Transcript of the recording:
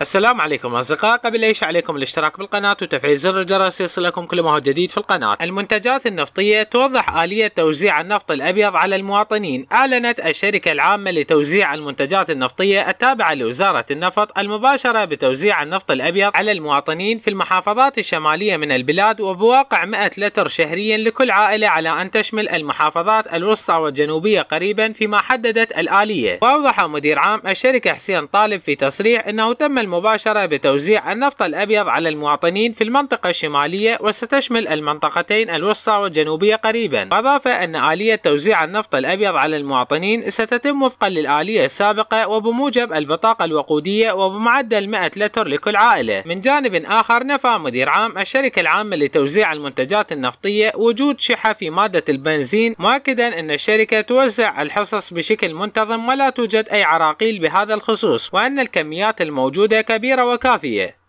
السلام عليكم اصدقاء قبل اي شيء عليكم الاشتراك بالقناة وتفعيل زر الجرس يصلكم كل ما هو جديد في القناة المنتجات النفطية توضح آلية توزيع النفط الابيض على المواطنين اعلنت الشركة العامة لتوزيع المنتجات النفطية التابعة لوزارة النفط المباشرة بتوزيع النفط الابيض على المواطنين في المحافظات الشمالية من البلاد وبواقع 100 لتر شهريا لكل عائلة على ان تشمل المحافظات الوسطى والجنوبية قريبا فيما حددت الآلية واوضح مدير عام الشركة حسين طالب في تصريح انه تم المباشرة بتوزيع النفط الأبيض على المواطنين في المنطقة الشمالية وستشمل المنطقتين الوسطى والجنوبية قريبا أضاف أن آلية توزيع النفط الأبيض على المواطنين ستتم وفقا للآلية السابقة وبموجب البطاقة الوقودية وبمعدل 100 لتر لكل عائلة من جانب آخر نفى مدير عام الشركة العامة لتوزيع المنتجات النفطية وجود شحة في مادة البنزين مؤكدا أن الشركة توزع الحصص بشكل منتظم ولا توجد أي عراقيل بهذا الخصوص وأن الكميات الموجودة كبيرة وكافية